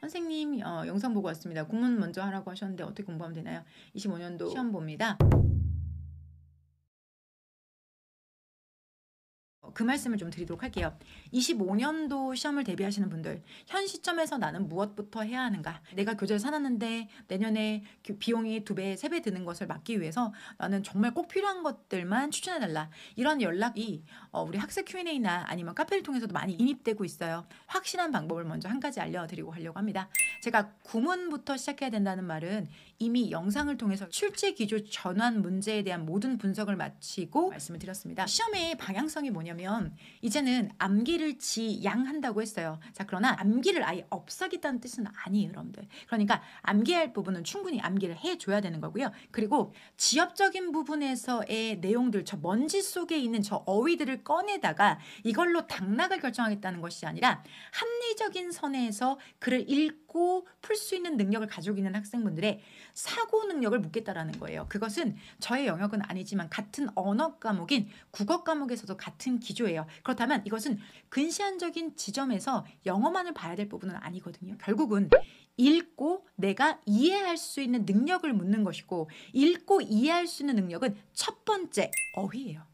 선생님 어, 영상 보고 왔습니다. 공문 먼저 하라고 하셨는데 어떻게 공부하면 되나요? 25년도 시험 봅니다. 그 말씀을 좀 드리도록 할게요. 25년도 시험을 대비하시는 분들, 현 시점에서 나는 무엇부터 해야 하는가? 내가 교재를 사놨는데 내년에 비용이 두 배, 세 배 드는 것을 막기 위해서 나는 정말 꼭 필요한 것들만 추천해달라. 이런 연락이 어, 우리 학습 Q&A나 아니면 카페를 통해서도 많이 인입되고 있어요. 확실한 방법을 먼저 한 가지 알려드리고 하려고 합니다. 제가 구문부터 시작해야 된다는 말은 이미 영상을 통해서 출제 기조 전환 문제에 대한 모든 분석을 마치고 말씀을 드렸습니다. 시험의 방향성이 뭐냐면 뭐냐면 이제는 암기를 지양한다고 했어요. 자 그러나 암기를 아예 없애겠다는 뜻은 아니에요, 여러분들. 그러니까 암기할 부분은 충분히 암기를 해줘야 되는 거고요. 그리고 지엽적인 부분에서의 내용들, 저 먼지 속에 있는 저 어휘들을 꺼내다가 이걸로 당락을 결정하겠다는 것이 아니라 합리적인 선에서 글을 읽 있고 풀 수 있는 능력을 가지고 있는 학생분들의 사고 능력을 묻겠다라는 거예요. 그것은 저의 영역은 아니지만 같은 언어 과목인 국어 과목에서도 같은 기조예요. 그렇다면 이것은 근시안적인 지점에서 영어만을 봐야 될 부분은 아니거든요. 결국은 읽고 내가 이해할 수 있는 능력을 묻는 것이고 읽고 이해할 수 있는 능력은 첫 번째 어휘예요.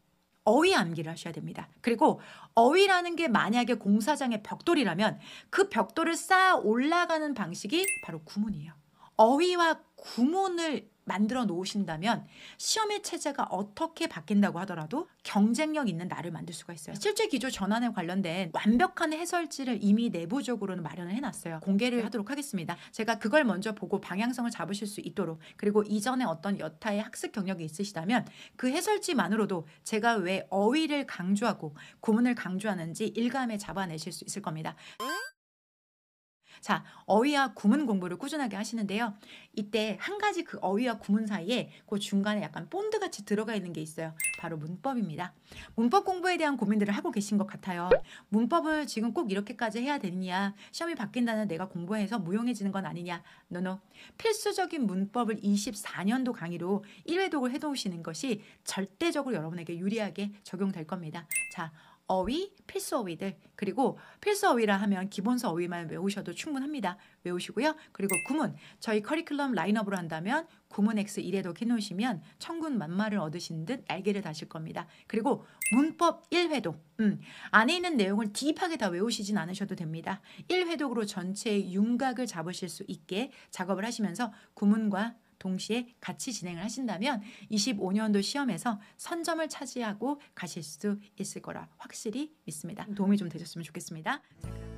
어휘 암기를 하셔야 됩니다. 그리고 어휘라는 게 만약에 공사장의 벽돌이라면 그 벽돌을 쌓아 올라가는 방식이 바로 구문이에요. 어휘와 구문을 만들어 놓으신다면 시험의 체제가 어떻게 바뀐다고 하더라도 경쟁력 있는 나를 만들 수가 있어요. 실제 기조 전환에 관련된 완벽한 해설지를 이미 내부적으로는 마련을 해놨어요. 공개를 하도록 하겠습니다. 제가 그걸 먼저 보고 방향성을 잡으실 수 있도록 그리고 이전에 어떤 여타의 학습 경력이 있으시다면 그 해설지만으로도 제가 왜 어휘를 강조하고 고문을 강조하는지 일감에 잡아내실 수 있을 겁니다. 자, 어휘와 구문 공부를 꾸준하게 하시는데요. 이때 한 가지 그 어휘와 구문 사이에 그 중간에 약간 본드 같이 들어가 있는 게 있어요. 바로 문법입니다. 문법 공부에 대한 고민들을 하고 계신 것 같아요. 문법을 지금 꼭 이렇게까지 해야 되느냐, 시험이 바뀐다는 내가 공부해서 무용해지는 건 아니냐, 노노. 필수적인 문법을 24년도 강의로 1회독을 해놓으시는 것이 절대적으로 여러분에게 유리하게 적용될 겁니다. 자, 어휘, 필수 어휘들 그리고 필수 어휘라 하면 기본서 어휘만 외우셔도 충분합니다. 외우시고요. 그리고 구문, 저희 커리큘럼 라인업으로 한다면 구문 X 1회도 해놓으시면 천군 만마를 얻으신 듯 날개를 다실 겁니다. 그리고 문법 1회독, 음, 안에 있는 내용을 딥하게 다 외우시진 않으셔도 됩니다. 1회독으로 전체의 윤곽을 잡으실 수 있게 작업을 하시면서 구문과 동시에 같이 진행을 하신다면 25년도 시험에서 선점을 차지하고 가실 수 있을 거라 확실히 믿습니다. 음. 도움이 좀 되셨으면 좋겠습니다. 자,